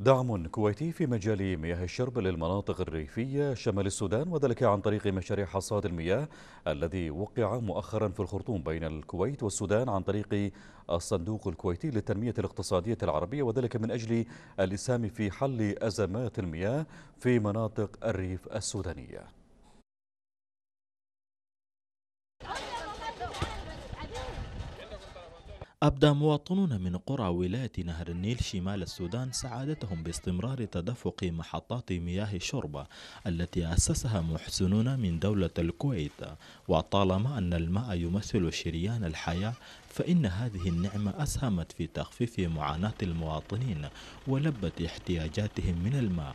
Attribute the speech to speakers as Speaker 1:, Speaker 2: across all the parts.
Speaker 1: دعم كويتي في مجال مياه الشرب للمناطق الريفية شمال السودان وذلك عن طريق مشاريع حصاد المياه الذي وقع مؤخرا في الخرطوم بين الكويت والسودان عن طريق الصندوق الكويتي للتنمية الاقتصادية العربية وذلك من أجل الإسهام في حل أزمات المياه في مناطق الريف السودانية
Speaker 2: أبدى مواطنون من قرى ولاية نهر النيل شمال السودان سعادتهم باستمرار تدفق محطات مياه الشرب التي أسسها محسنون من دولة الكويت وطالما أن الماء يمثل شريان الحياة فإن هذه النعمة أسهمت في تخفيف معاناة المواطنين ولبت احتياجاتهم من الماء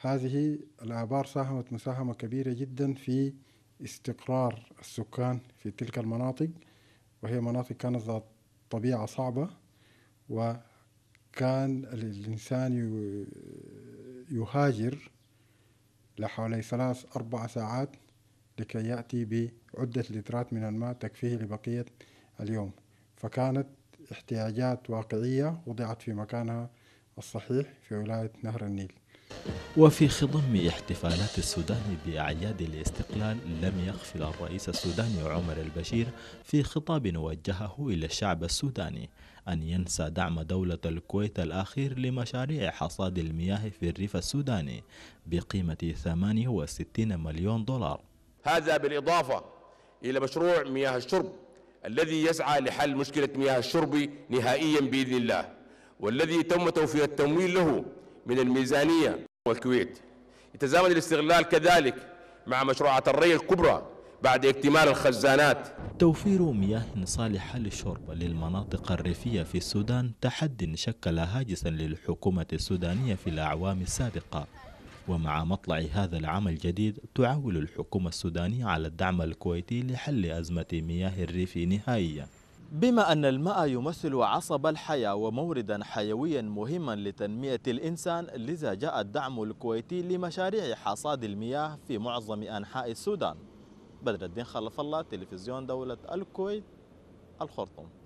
Speaker 3: هذه الآبار ساهمت مساهمة كبيرة جدا في استقرار السكان في تلك المناطق وهي مناطق كانت ذات طبيعة صعبة وكان الإنسان يهاجر لحوالي ثلاث أربع ساعات لكي يأتي بعدة لترات من الماء تكفيه لبقية اليوم فكانت احتياجات واقعية وضعت في مكانها الصحيح في ولاية نهر النيل
Speaker 2: وفي خضم احتفالات السودان بأعياد الاستقلال لم يغفل الرئيس السوداني عمر البشير في خطاب وجهه إلى الشعب السوداني أن ينسى دعم دولة الكويت الأخير لمشاريع حصاد المياه في الريف السوداني بقيمة 68 مليون دولار
Speaker 4: هذا بالإضافة إلى مشروع مياه الشرب الذي يسعى لحل مشكلة مياه الشرب نهائيا بإذن الله والذي تم توفير التمويل له من الميزانية والكويت يتزامن الاستغلال كذلك مع مشروعات الري الكبرى بعد اكتمال الخزانات
Speaker 2: توفير مياه صالحة للشرب للمناطق الريفية في السودان تحد شكل هاجسا للحكومة السودانية في الأعوام السابقة ومع مطلع هذا العام الجديد تعول الحكومة السودانية على الدعم الكويتي لحل أزمة مياه الريف نهائياً بما أن الماء يمثل عصب الحياة وموردا حيويا مهما لتنمية الإنسان لذا جاء الدعم الكويتي لمشاريع حصاد المياه في معظم أنحاء السودان بدر الدين خلف الله تلفزيون دولة الكويت الخرطوم